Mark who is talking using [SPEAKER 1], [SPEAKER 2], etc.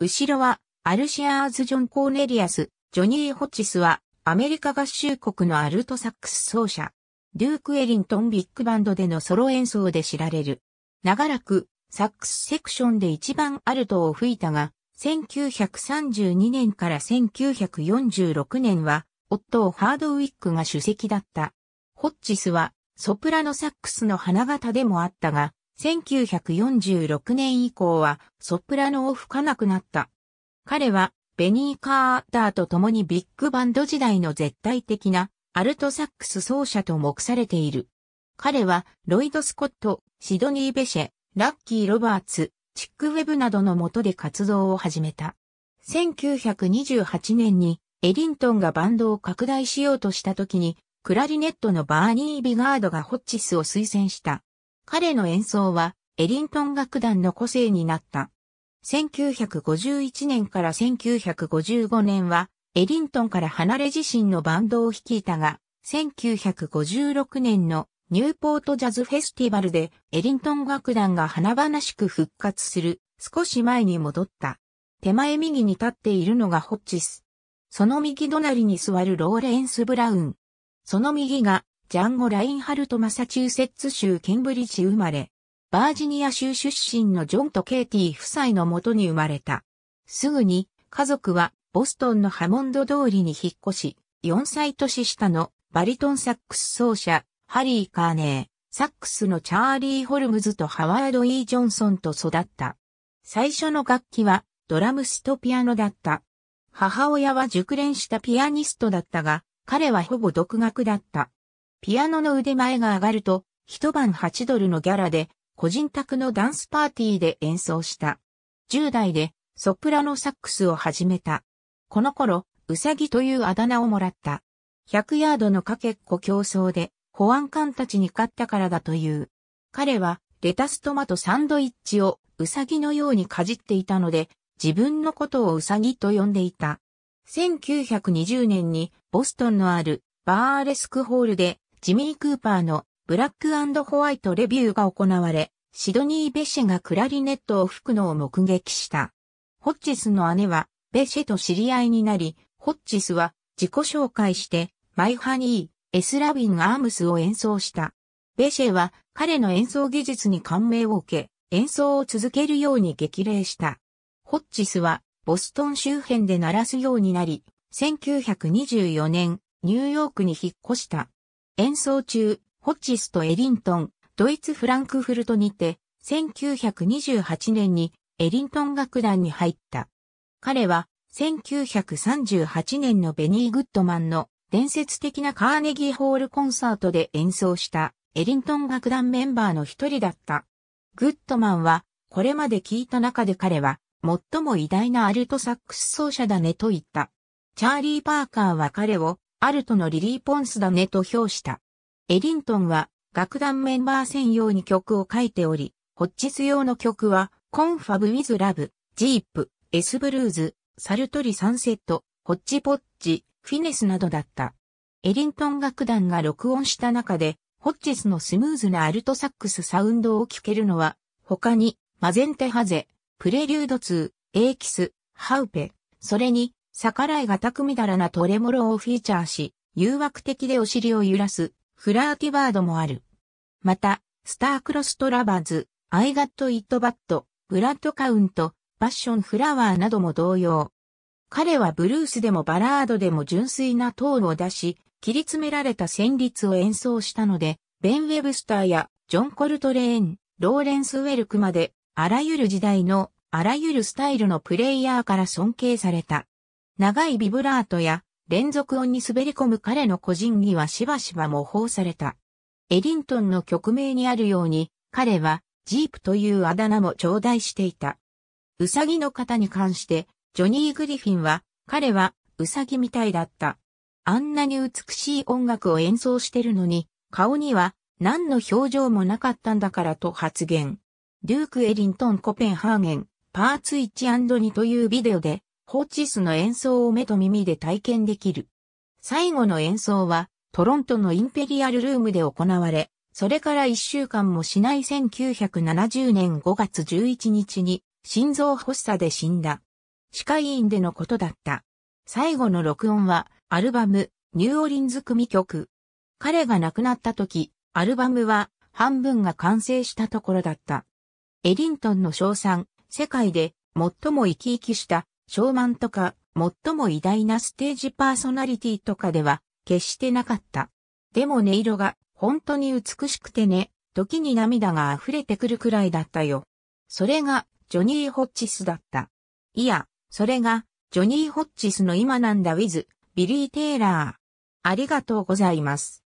[SPEAKER 1] 後ろは、アルシアーズ・ジョン・コーネリアス、ジョニー・ホッチスは、アメリカ合衆国のアルトサックス奏者、デューク・エリントン・ビッグバンドでのソロ演奏で知られる。長らく、サックスセクションで一番アルトを吹いたが、1932年から1946年は、夫ハードウィックが主席だった。ホッチスは、ソプラノサックスの花形でもあったが、1946年以降はソプラノを吹かなくなった。彼はベニー・カーターと共にビッグバンド時代の絶対的なアルトサックス奏者と目されている。彼はロイド・スコット、シドニー・ベシェ、ラッキー・ロバーツ、チック・ウェブなどの下で活動を始めた。1928年にエリントンがバンドを拡大しようとした時にクラリネットのバーニー・ビガードがホッチスを推薦した。彼の演奏はエリントン楽団の個性になった。1951年から1955年はエリントンから離れ自身のバンドを率いたが、1956年のニューポートジャズフェスティバルでエリントン楽団が華々しく復活する少し前に戻った。手前右に立っているのがホッチス。その右隣に座るローレンス・ブラウン。その右がジャンゴ・ラインハルト・マサチューセッツ州ケンブリッジ生まれ、バージニア州出身のジョンとケイティ夫妻のもとに生まれた。すぐに家族はボストンのハモンド通りに引っ越し、4歳年下のバリトンサックス奏者、ハリー・カーネー、サックスのチャーリー・ホルムズとハワード・イ、e・ ー・ジョンソンと育った。最初の楽器はドラムスとピアノだった。母親は熟練したピアニストだったが、彼はほぼ独学だった。ピアノの腕前が上がると、一晩8ドルのギャラで、個人宅のダンスパーティーで演奏した。10代で、ソプラノサックスを始めた。この頃、ウサギというあだ名をもらった。100ヤードのかけっこ競争で、保安官たちに勝ったからだという。彼は、レタストマトサンドイッチを、ウサギのようにかじっていたので、自分のことをウサギと呼んでいた。1920年に、ボストンのある、バーレスクホールで、ジミー・クーパーのブラックホワイトレビューが行われ、シドニー・ベシェがクラリネットを吹くのを目撃した。ホッジスの姉は、ベシェと知り合いになり、ホッジスは自己紹介して、マイハニー、エスラビン・アームスを演奏した。ベシェは彼の演奏技術に感銘を受け、演奏を続けるように激励した。ホッジスはボストン周辺で鳴らすようになり、1924年、ニューヨークに引っ越した。演奏中、ホッチスとエリントン、ドイツフランクフルトにて、1928年にエリントン楽団に入った。彼は、1938年のベニー・グッドマンの伝説的なカーネギーホールコンサートで演奏したエリントン楽団メンバーの一人だった。グッドマンは、これまで聞いた中で彼は、最も偉大なアルトサックス奏者だねと言った。チャーリー・パーカーは彼をアルトのリリー・ポンスだねと評した。エリントンは楽団メンバー専用に曲を書いており、ホッジス用の曲は、コンファブ・ウィズ・ラブ、ジープ、エス・ブルーズ、サルトリ・サンセット、ホッチ・ポッチ、フィネスなどだった。エリントン楽団が録音した中で、ホッジスのスムーズなアルトサックスサウンドを聴けるのは、他に、マゼンテハゼ、プレリュード2、エーキス、ハウペ、それに、逆らいがくみだらなトレモロをフィーチャーし、誘惑的でお尻を揺らす、フラーティバードもある。また、スタークロストラバーズ、アイガット・イット・バット、ブラッド・カウント、パッション・フラワーなども同様。彼はブルースでもバラードでも純粋なトーンを出し、切り詰められた旋律を演奏したので、ベン・ウェブスターやジョン・コルトレーン、ローレンス・ウェルクまで、あらゆる時代の、あらゆるスタイルのプレイヤーから尊敬された。長いビブラートや連続音に滑り込む彼の個人技はしばしば模倣された。エリントンの曲名にあるように、彼はジープというあだ名も頂戴していた。ウサギの方に関して、ジョニー・グリフィンは、彼はウサギみたいだった。あんなに美しい音楽を演奏してるのに、顔には何の表情もなかったんだからと発言。デューク・エリントン・コペンハーゲン、パーツ 1&2 というビデオで、ホーチスの演奏を目と耳で体験できる。最後の演奏は、トロントのインペリアルルームで行われ、それから一週間もしない1970年5月11日に心臓発作で死んだ。歯科医院でのことだった。最後の録音はアルバムニューオリンズ組曲。彼が亡くなった時、アルバムは半分が完成したところだった。エリントンの賞賛、世界で最も生き生きしたショーマンとか、最も偉大なステージパーソナリティとかでは、決してなかった。でも音色が、本当に美しくてね、時に涙が溢れてくるくらいだったよ。それが、ジョニー・ホッチスだった。いや、それが、ジョニー・ホッチスの今なんだウィズ、ビリー・テイラー。ありがとうございます。